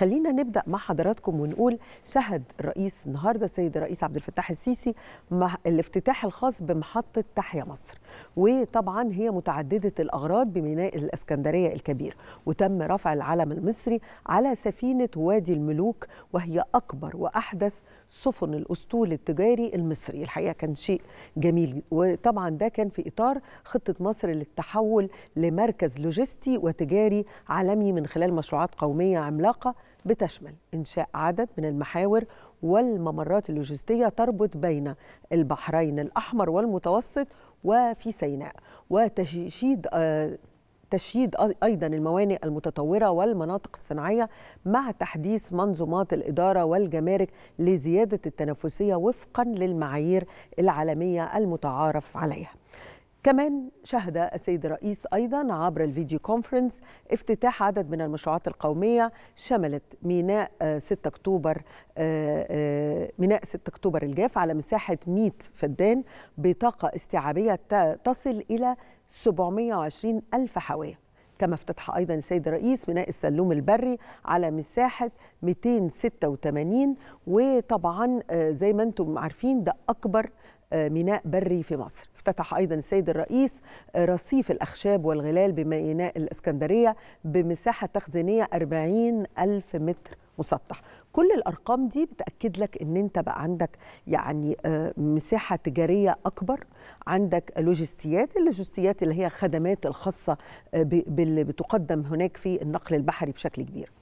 خلينا نبدا مع حضراتكم ونقول شهد الرئيس النهارده السيد الرئيس عبد الفتاح السيسي الافتتاح الخاص بمحطه تحيا مصر وطبعا هي متعدده الاغراض بميناء الاسكندريه الكبير وتم رفع العلم المصري على سفينه وادي الملوك وهي اكبر واحدث سفن الاسطول التجاري المصري الحقيقه كان شيء جميل وطبعا ده كان في اطار خطه مصر للتحول لمركز لوجستي وتجاري عالمي من خلال مشروعات قوميه عملاقه بتشمل إنشاء عدد من المحاور والممرات اللوجستية تربط بين البحرين الأحمر والمتوسط وفي سيناء وتشييد آه، تشييد ايضا الموانئ المتطوره والمناطق الصناعيه مع تحديث منظومات الاداره والجمارك لزياده التنافسيه وفقا للمعايير العالميه المتعارف عليها كمان شهد السيد الرئيس أيضا عبر الفيديو كونفرنس افتتاح عدد من المشروعات القومية شملت ميناء 6 آه، أكتوبر آه، آه، ميناء 6 أكتوبر الجاف على مساحة 100 فدان بطاقة استيعابية تصل إلى 720 ألف حاوية كما افتتح أيضا السيد الرئيس ميناء السلوم البري على مساحة 286 وطبعا زي ما أنتم عارفين ده أكبر ميناء بري في مصر افتتح أيضا السيد الرئيس رصيف الأخشاب والغلال بميناء الإسكندرية بمساحة تخزينية 40 ألف متر مسطح كل الارقام دي بتاكد لك ان انت بقى عندك يعني آه، مساحه تجاريه اكبر عندك لوجستيات اللوجستيات اللي هي خدمات الخاصه آه، باللي بتقدم هناك في النقل البحري بشكل كبير